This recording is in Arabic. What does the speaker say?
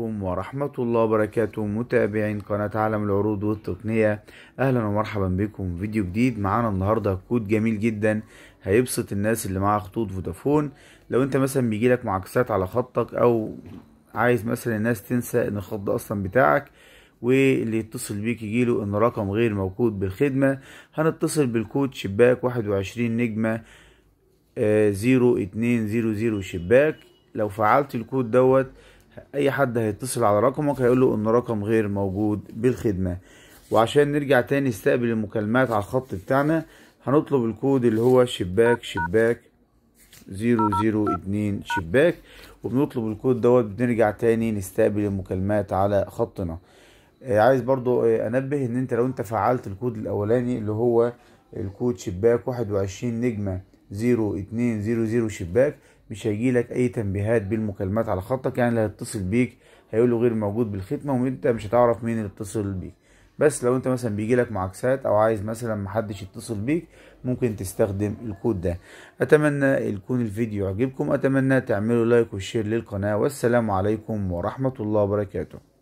عليكم ورحمة الله وبركاته متابعين قناة عالم العروض والتقنية أهلا ومرحبا بكم فيديو جديد معانا النهاردة كود جميل جدا هيبسط الناس اللي معاها خطوط فودافون لو انت مثلا بيجيلك معاكسات على خطك أو عايز مثلا الناس تنسى ان الخط ده أصلا بتاعك واللي يتصل بيك يجيله ان رقم غير موجود بالخدمة هنتصل بالكود شباك واحد وعشرين نجمة آه، زيرو اتنين زيرو زيرو شباك لو فعلت الكود دوت اي حد هيتصل على رقمك هيقول له ان رقم غير موجود بالخدمه وعشان نرجع تاني نستقبل المكالمات على الخط بتاعنا هنطلب الكود اللي هو شباك شباك زيرو زيرو اتنين شباك وبنطلب الكود دوت بنرجع تاني نستقبل المكالمات على خطنا آه، عايز برضو آه، انبه ان انت لو انت فعلت الكود الاولاني اللي هو الكود شباك واحد وعشرين نجمة زيرو اتنين زيرو زيرو شباك مش هيجي لك اي تنبيهات بالمكالمات على خطك يعني اللي هيتصل بيك هيقول له غير موجود بالختمه وانت مش هتعرف مين اللي اتصل بيك بس لو انت مثلا بيجي لك معاكسات او عايز مثلا محدش يتصل بيك ممكن تستخدم الكود ده اتمنى يكون الفيديو عجبكم اتمنى تعملوا لايك وشير للقناه والسلام عليكم ورحمه الله وبركاته